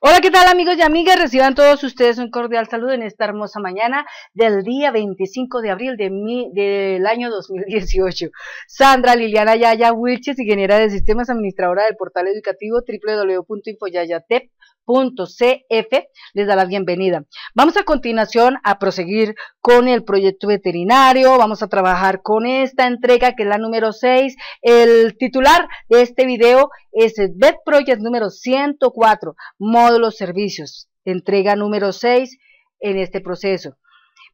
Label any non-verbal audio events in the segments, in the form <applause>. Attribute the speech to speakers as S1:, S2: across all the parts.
S1: Hola, ¿qué tal amigos y amigas? Reciban todos ustedes un cordial saludo en esta hermosa mañana del día 25 de abril de mi, del año 2018. Sandra Liliana Yaya Wilches, ingeniera de sistemas, administradora del portal educativo www.infoyayatep .cf les da la bienvenida. Vamos a continuación a proseguir con el proyecto veterinario, vamos a trabajar con esta entrega que es la número 6. El titular de este video es el Vet Project número 104, módulo servicios, entrega número 6 en este proceso.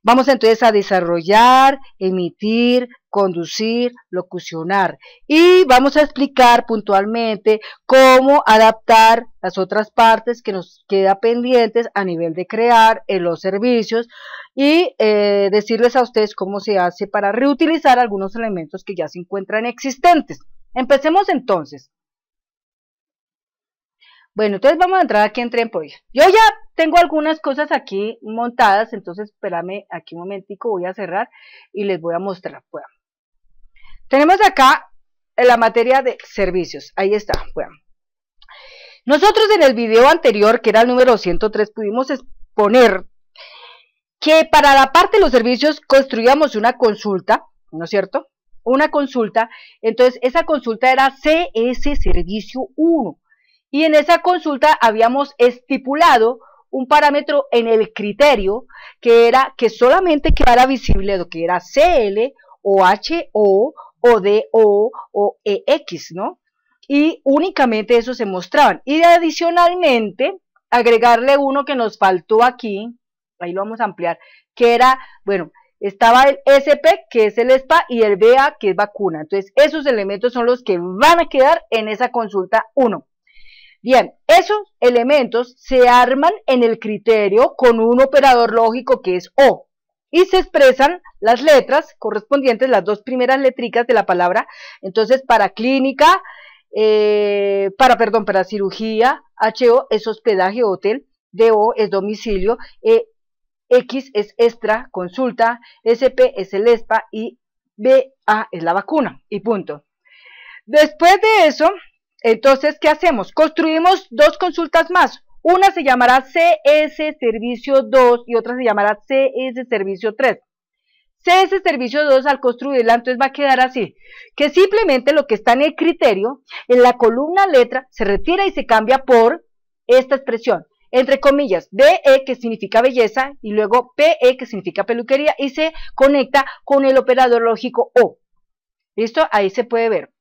S1: Vamos entonces a desarrollar, emitir, conducir, locucionar. Y vamos a explicar puntualmente cómo adaptar las otras partes que nos queda pendientes a nivel de crear en los servicios y eh, decirles a ustedes cómo se hace para reutilizar algunos elementos que ya se encuentran existentes. Empecemos entonces. Bueno, entonces vamos a entrar aquí en por Yo ya tengo algunas cosas aquí montadas, entonces espérame aquí un momentico, voy a cerrar y les voy a mostrar. Tenemos acá la materia de servicios, ahí está, Nosotros en el video anterior, que era el número 103, pudimos exponer que para la parte de los servicios construíamos una consulta, ¿no es cierto? Una consulta, entonces esa consulta era CS Servicio 1. Y en esa consulta habíamos estipulado un parámetro en el criterio que era que solamente quedara visible lo que era CL o HO o DO o EX, ¿no? Y únicamente eso se mostraban. Y adicionalmente, agregarle uno que nos faltó aquí, ahí lo vamos a ampliar, que era, bueno, estaba el SP, que es el SPA, y el BA, que es vacuna. Entonces, esos elementos son los que van a quedar en esa consulta 1. Bien, esos elementos se arman en el criterio con un operador lógico que es O y se expresan las letras correspondientes, las dos primeras letricas de la palabra. Entonces, para clínica, eh, para, perdón, para cirugía, HO es hospedaje, hotel, DO es domicilio, e, X es extra, consulta, SP es el ESPA y BA es la vacuna, y punto. Después de eso, entonces, ¿qué hacemos? Construimos dos consultas más. Una se llamará CS Servicio 2 y otra se llamará CS Servicio 3. CS Servicio 2 al construirla, entonces va a quedar así, que simplemente lo que está en el criterio, en la columna letra, se retira y se cambia por esta expresión, entre comillas, DE que significa belleza y luego PE que significa peluquería y se conecta con el operador lógico O. ¿Listo? Ahí se puede ver.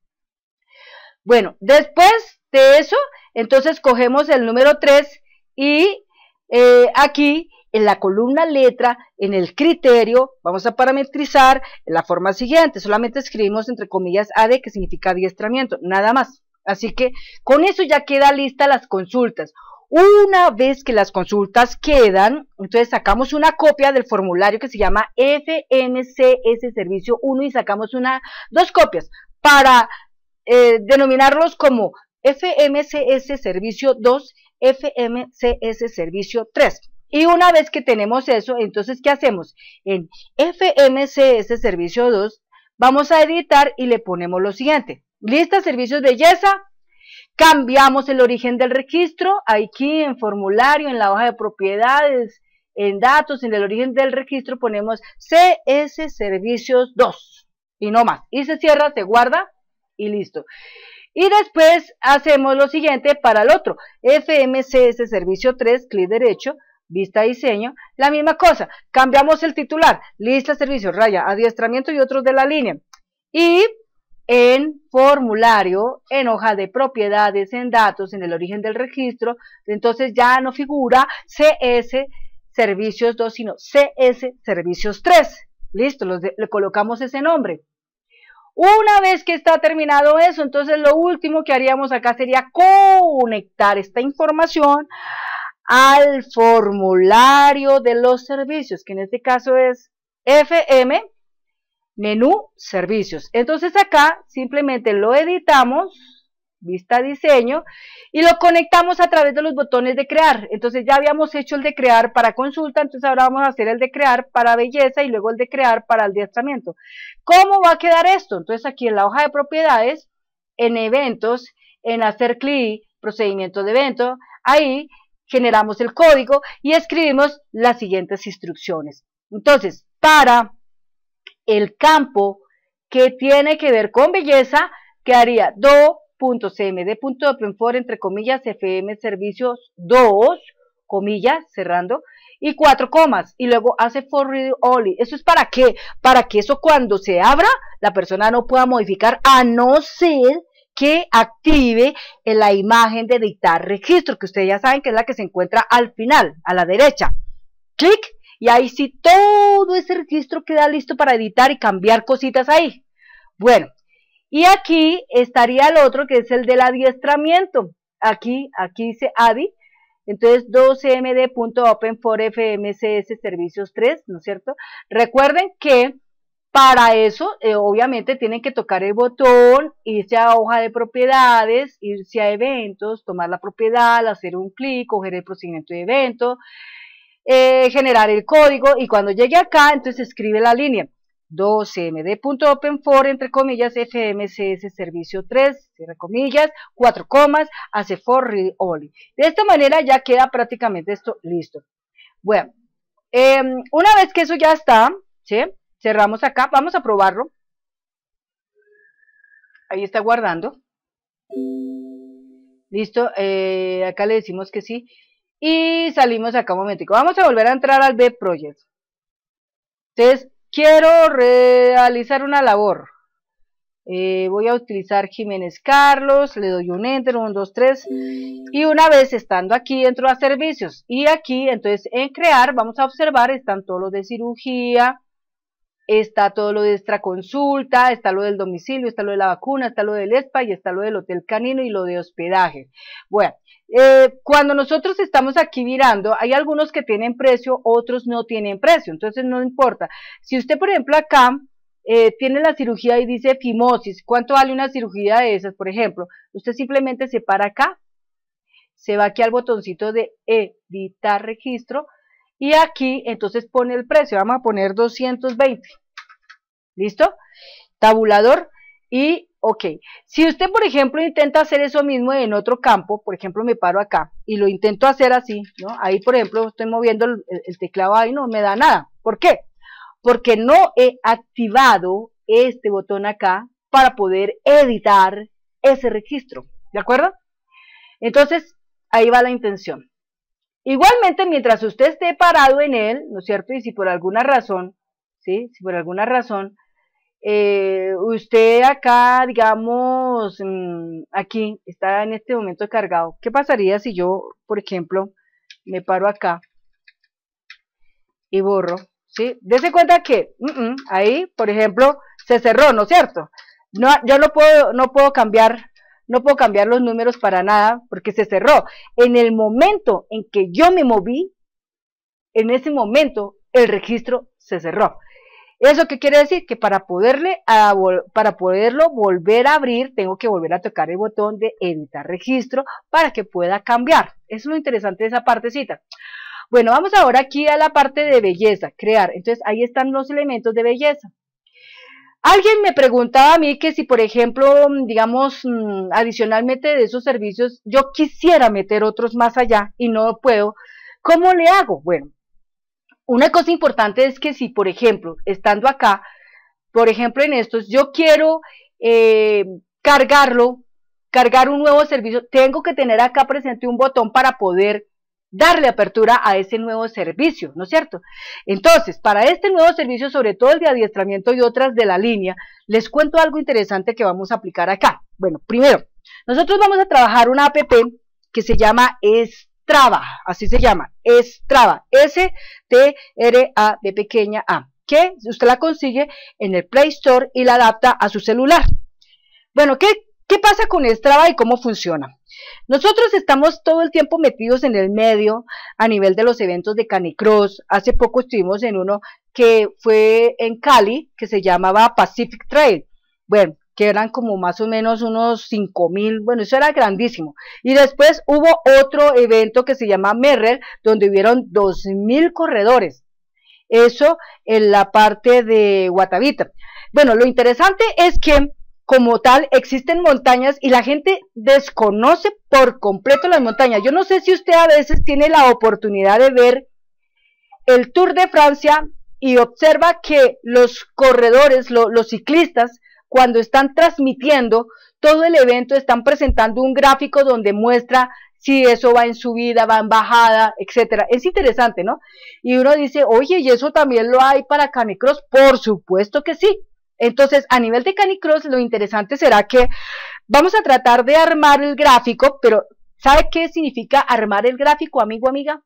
S1: Bueno, después de eso, entonces cogemos el número 3 y eh, aquí en la columna letra, en el criterio, vamos a parametrizar en la forma siguiente. Solamente escribimos entre comillas AD, que significa adiestramiento, nada más. Así que con eso ya queda lista las consultas. Una vez que las consultas quedan, entonces sacamos una copia del formulario que se llama FMCS Servicio 1 y sacamos una, dos copias para eh, denominarlos como FMCS Servicio 2, FMCS Servicio 3. Y una vez que tenemos eso, entonces, ¿qué hacemos? En FMCS Servicio 2 vamos a editar y le ponemos lo siguiente. Lista servicios de Yesa? cambiamos el origen del registro, aquí en formulario, en la hoja de propiedades, en datos, en el origen del registro ponemos CS Servicios 2 y no más. Y se cierra, se guarda y listo. Y después hacemos lo siguiente para el otro, FMCS Servicio 3, clic derecho, vista diseño, la misma cosa, cambiamos el titular, lista servicios, raya, adiestramiento y otros de la línea. Y en formulario, en hoja de propiedades, en datos, en el origen del registro, entonces ya no figura CS Servicios 2, sino CS Servicios 3. Listo, le colocamos ese nombre. Una vez que está terminado eso, entonces lo último que haríamos acá sería conectar esta información al formulario de los servicios, que en este caso es FM, menú, servicios. Entonces acá simplemente lo editamos, vista diseño, y lo conectamos a través de los botones de crear. Entonces ya habíamos hecho el de crear para consulta, entonces ahora vamos a hacer el de crear para belleza y luego el de crear para adiestramiento. ¿Cómo va a quedar esto? Entonces aquí en la hoja de propiedades, en eventos, en hacer clic, procedimiento de evento, ahí generamos el código y escribimos las siguientes instrucciones. Entonces, para el campo que tiene que ver con belleza, quedaría do .cmd.openfor entre comillas fm servicios 2 comillas cerrando y cuatro comas y luego hace for read only. ¿Eso es para qué? Para que eso cuando se abra la persona no pueda modificar a no ser que active la imagen de editar registro, que ustedes ya saben que es la que se encuentra al final, a la derecha. Clic y ahí sí todo ese registro queda listo para editar y cambiar cositas ahí. Bueno, y aquí estaría el otro que es el del adiestramiento. Aquí, aquí dice ADI. Entonces 12 open 4 servicios 3, ¿no es cierto? Recuerden que para eso, eh, obviamente, tienen que tocar el botón, irse a hoja de propiedades, irse a eventos, tomar la propiedad, hacer un clic, coger el procedimiento de evento, eh, generar el código y cuando llegue acá, entonces escribe la línea. 2 for entre comillas, fmcs servicio 3, cierra comillas, 4 comas, hace for read only. De esta manera ya queda prácticamente esto listo. Bueno, em, una vez que eso ya está, cerramos acá, vamos a probarlo. Ahí está guardando. Listo, eh, acá le decimos que sí. Y salimos acá un momentico. Vamos a volver a entrar al B-Project. Entonces, quiero realizar una labor. Eh, voy a utilizar Jiménez Carlos, le doy un enter, un, dos, tres, y una vez estando aquí entro a servicios, y aquí entonces en crear vamos a observar están todos los de cirugía, está todo lo de extra consulta, está lo del domicilio, está lo de la vacuna, está lo del ESPA y está lo del hotel canino y lo de hospedaje. Bueno, eh, cuando nosotros estamos aquí mirando, hay algunos que tienen precio, otros no tienen precio, entonces no importa. Si usted, por ejemplo, acá eh, tiene la cirugía y dice fimosis, ¿cuánto vale una cirugía de esas, por ejemplo? Usted simplemente se para acá, se va aquí al botoncito de editar registro, y aquí entonces pone el precio, vamos a poner 220. ¿Listo? Tabulador y ok. Si usted, por ejemplo, intenta hacer eso mismo en otro campo, por ejemplo, me paro acá y lo intento hacer así, ¿no? Ahí, por ejemplo, estoy moviendo el, el teclado ahí, no me da nada. ¿Por qué? Porque no he activado este botón acá para poder editar ese registro, ¿de acuerdo? Entonces, ahí va la intención. Igualmente, mientras usted esté parado en él, ¿no es cierto? Y si por alguna razón, ¿sí? Si por alguna razón, eh, usted acá, digamos, mm, aquí, está en este momento cargado. ¿Qué pasaría si yo, por ejemplo, me paro acá y borro? ¿Sí? Dese cuenta que mm, mm, ahí, por ejemplo, se cerró, ¿no es cierto? No, yo no puedo, no puedo cambiar no puedo cambiar los números para nada porque se cerró. En el momento en que yo me moví, en ese momento el registro se cerró. ¿Eso qué quiere decir? Que para, poderle a, para poderlo volver a abrir, tengo que volver a tocar el botón de editar registro para que pueda cambiar. Es lo interesante de esa partecita. Bueno, vamos ahora aquí a la parte de belleza, crear. Entonces, ahí están los elementos de belleza. Alguien me preguntaba a mí que si, por ejemplo, digamos, mm, adicionalmente de esos servicios, yo quisiera meter otros más allá y no puedo, ¿cómo le hago? Bueno, una cosa importante es que si, por ejemplo, estando acá, por ejemplo, en estos, yo quiero eh, cargarlo, cargar un nuevo servicio, tengo que tener acá presente un botón para poder darle apertura a ese nuevo servicio, ¿no es cierto? Entonces, para este nuevo servicio, sobre todo el de adiestramiento y otras de la línea, les cuento algo interesante que vamos a aplicar acá. Bueno, primero, nosotros vamos a trabajar una app que se llama Strava, así se llama, Strava, S-T-R-A de pequeña A, que usted la consigue en el Play Store y la adapta a su celular. Bueno, ¿qué ¿Qué pasa con Strava y cómo funciona? Nosotros estamos todo el tiempo metidos en el medio a nivel de los eventos de Canicross. Hace poco estuvimos en uno que fue en Cali, que se llamaba Pacific Trail. Bueno, que eran como más o menos unos 5 mil, bueno, eso era grandísimo. Y después hubo otro evento que se llama Merrell, donde hubieron 2.000 mil corredores. Eso en la parte de Guatavita. Bueno, lo interesante es que como tal existen montañas y la gente desconoce por completo las montañas. Yo no sé si usted a veces tiene la oportunidad de ver el Tour de Francia y observa que los corredores, los ciclistas, cuando están transmitiendo todo el evento, están presentando un gráfico donde muestra si eso va en subida, va en bajada, etcétera. Es interesante, ¿no? Y uno dice, oye, ¿y eso también lo hay para Canicross? Por supuesto que sí. Entonces, a nivel de Canicross, lo interesante será que vamos a tratar de armar el gráfico, pero ¿sabe qué significa armar el gráfico, amigo, amiga?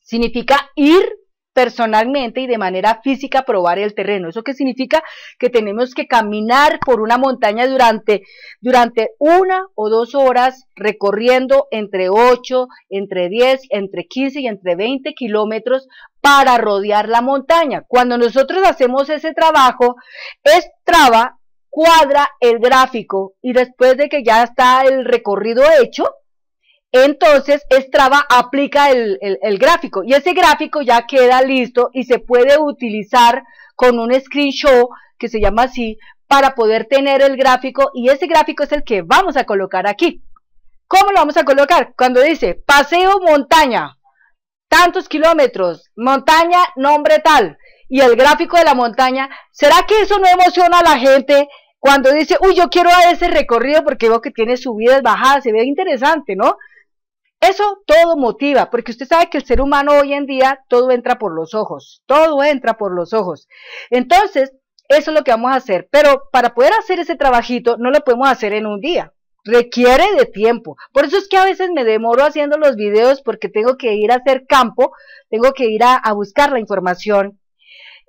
S1: Significa ir personalmente y de manera física a probar el terreno. ¿Eso qué significa? Que tenemos que caminar por una montaña durante, durante una o dos horas recorriendo entre 8, entre 10, entre 15 y entre 20 kilómetros para rodear la montaña. Cuando nosotros hacemos ese trabajo, Strava cuadra el gráfico y después de que ya está el recorrido hecho, entonces Strava aplica el, el, gráfico y ese gráfico ya queda listo y se puede utilizar con un screenshot que se llama así para poder tener el gráfico y ese gráfico es el que vamos a colocar aquí. ¿Cómo lo vamos a colocar? Cuando dice paseo montaña, tantos kilómetros, montaña, nombre tal, y el gráfico de la montaña, ¿será que eso no emociona a la gente cuando dice, uy, yo quiero a ese recorrido porque veo que tiene subidas, bajadas, se ve interesante, ¿no? Eso todo motiva, porque usted sabe que el ser humano hoy en día todo entra por los ojos, todo entra por los ojos. Entonces, eso es lo que vamos a hacer, pero para poder hacer ese trabajito no lo podemos hacer en un día, requiere de tiempo. Por eso es que a veces me demoro haciendo los videos porque tengo que ir a hacer campo, tengo que ir a, buscar la información.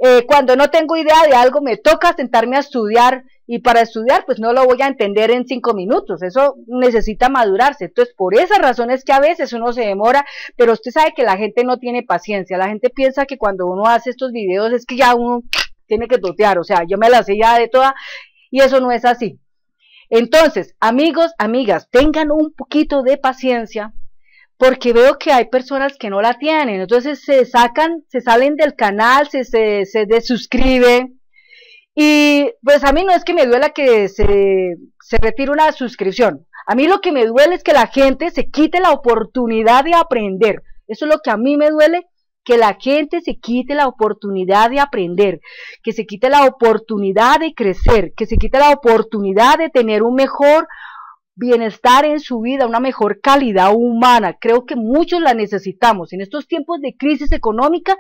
S1: Eh, cuando no tengo idea de algo me toca sentarme a estudiar y para estudiar pues no lo voy a entender en cinco minutos, eso necesita madurarse. Entonces por esas razones que a veces uno se demora, pero usted sabe que la gente no tiene paciencia, la gente piensa que cuando uno hace estos videos es que ya uno tiene que totear, o sea, yo me la sé ya de toda y eso no es así. Entonces, amigos, amigas, tengan un poquito de paciencia porque veo que hay personas que no la tienen. Entonces se sacan, se salen del canal, se, se, se Y pues a mí no es que me duela que se, se retire una suscripción. A mí lo que me duele es que la gente se quite la oportunidad de aprender. Eso es lo que a mí me duele que la gente se quite la oportunidad de aprender, que se quite la oportunidad de crecer, que se quite la oportunidad de tener un mejor bienestar en su vida, una mejor calidad humana. Creo que muchos la necesitamos. En estos tiempos de crisis económica,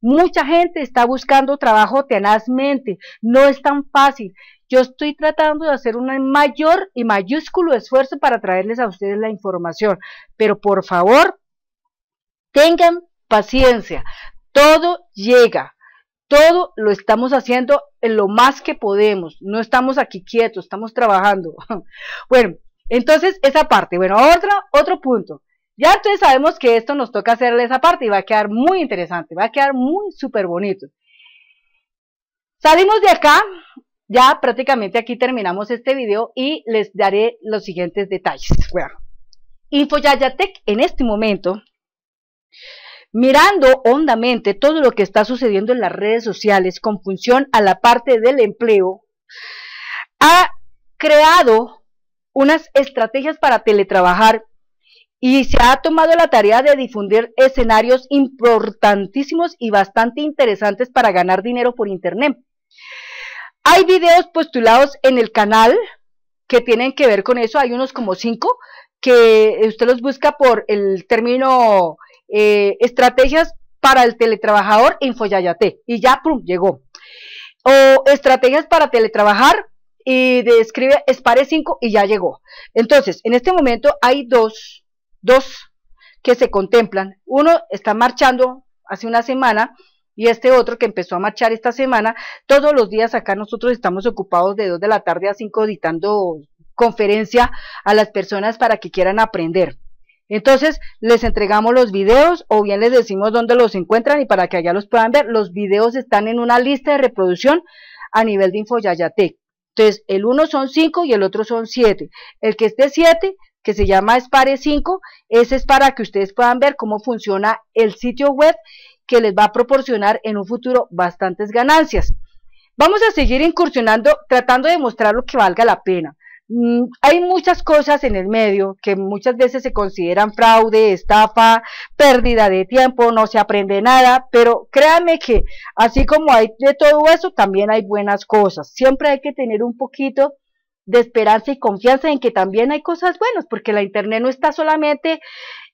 S1: mucha gente está buscando trabajo tenazmente. No es tan fácil. Yo estoy tratando de hacer un mayor y mayúsculo esfuerzo para traerles a ustedes la información. Pero por favor, tengan paciencia. Todo llega. Todo lo estamos haciendo en lo más que podemos. No estamos aquí quietos, estamos trabajando. <laughs> Bueno, entonces esa parte. Bueno, otra, otro punto. Ya entonces sabemos que esto nos toca hacerle esa parte y va a quedar muy interesante, va a quedar muy súper bonito. Salimos de acá, ya prácticamente aquí terminamos este video y les daré los siguientes detalles. Bueno, InfoYayatec en este momento mirando hondamente todo lo que está sucediendo en las redes sociales con función a la parte del empleo, ha creado unas estrategias para teletrabajar y se ha tomado la tarea de difundir escenarios importantísimos y bastante interesantes para ganar dinero por internet. Hay videos postulados en el canal que tienen que ver con eso, hay unos como cinco que usted los busca por el término eh, estrategias para el teletrabajador en Foyayate, y ya, pum, llegó. O estrategias para teletrabajar, y describe SPARE 5 y ya llegó. Entonces, en este momento hay dos, dos que se contemplan. Uno está marchando hace una semana, y este otro que empezó a marchar esta semana, todos los días acá nosotros estamos ocupados de 2 de la tarde a 5 editando conferencia a las personas para que quieran aprender. Entonces, les entregamos los videos o bien les decimos dónde los encuentran y para que allá los puedan ver. Los videos están en una lista de reproducción a nivel de Infoyayatec. Entonces, el uno son 5 y el otro son 7. El que esté 7, que se llama Spare 5, ese es para que ustedes puedan ver cómo funciona el sitio web que les va a proporcionar en un futuro bastantes ganancias. Vamos a seguir incursionando, tratando de mostrar lo que valga la pena. Mm, hay muchas cosas en el medio que muchas veces se consideran fraude, estafa, pérdida de tiempo, no se aprende nada, pero créanme que así como hay de todo eso, también hay buenas cosas. Siempre hay que tener un poquito de esperanza y confianza en que también hay cosas buenas, porque la Internet no está solamente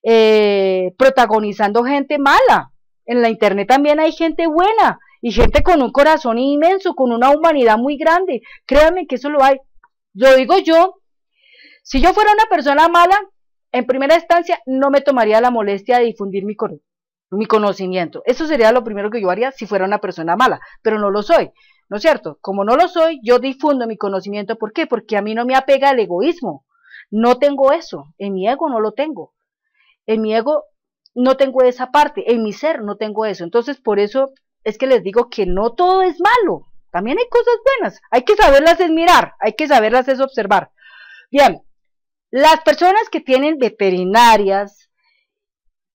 S1: eh, protagonizando gente mala, en la Internet también hay gente buena y gente con un corazón inmenso, con una humanidad muy grande. Créanme que eso lo hay yo digo yo, si yo fuera una persona mala, en primera instancia no me tomaría la molestia de difundir mi, mi conocimiento. Eso sería lo primero que yo haría si fuera una persona mala, pero no lo soy. ¿No es cierto? Como no lo soy, yo difundo mi conocimiento. ¿Por qué? Porque a mí no me apega el egoísmo. No tengo eso. En mi ego no lo tengo. En mi ego no tengo esa parte. En mi ser no tengo eso. Entonces, por eso es que les digo que no todo es malo. También hay cosas buenas, hay que saberlas es mirar, hay que saberlas es observar. Bien, las personas que tienen veterinarias,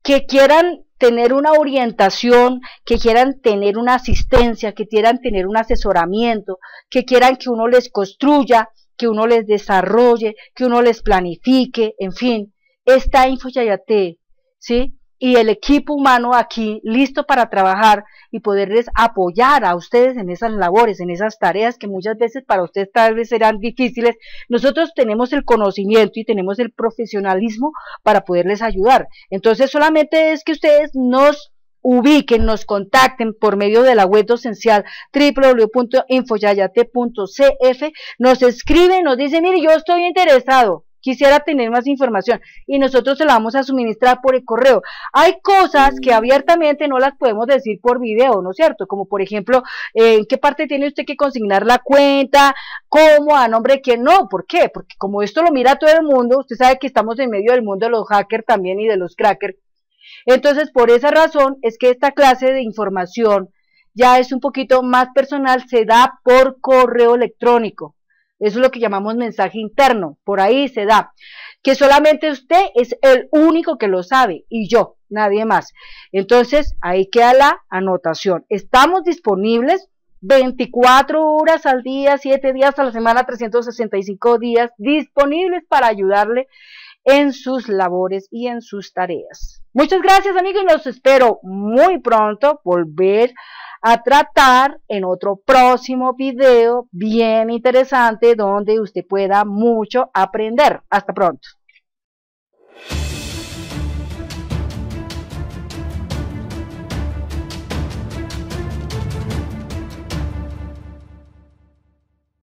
S1: que quieran tener una orientación, que quieran tener una asistencia, que quieran tener un asesoramiento, que quieran que uno les construya, que uno les desarrolle, que uno les planifique, en fin, esta info te, ¿sí? y el equipo humano aquí listo para trabajar y poderles apoyar a ustedes en esas labores, en esas tareas que muchas veces para ustedes tal vez serán difíciles. Nosotros tenemos el conocimiento y tenemos el profesionalismo para poderles ayudar. Entonces solamente es que ustedes nos ubiquen, nos contacten por medio de la web docencial www.infoyayate.cf, nos escriben, nos dicen, mire, yo estoy interesado, quisiera tener más información y nosotros se la vamos a suministrar por el correo. Hay cosas que mm. abiertamente no las podemos decir por video, ¿no es cierto? Como por ejemplo, eh, ¿en qué parte tiene usted que consignar la cuenta? ¿Cómo? ¿A nombre de quién? No, ¿por qué? Porque como esto lo mira todo el mundo, usted sabe que estamos en medio del mundo de los hackers también y de los crackers. Entonces, por esa razón es que esta clase de información ya es un poquito más personal, se da por correo electrónico. Eso es lo que llamamos mensaje interno, por ahí se da. Que solamente usted es el único que lo sabe y yo, nadie más. Entonces, ahí queda la anotación. Estamos disponibles 24 horas al día, 7 días a la semana, 365 días disponibles para ayudarle en sus labores y en sus tareas. Muchas gracias amigos y los espero muy pronto volver a tratar en otro próximo video bien interesante donde usted pueda mucho aprender. Hasta pronto.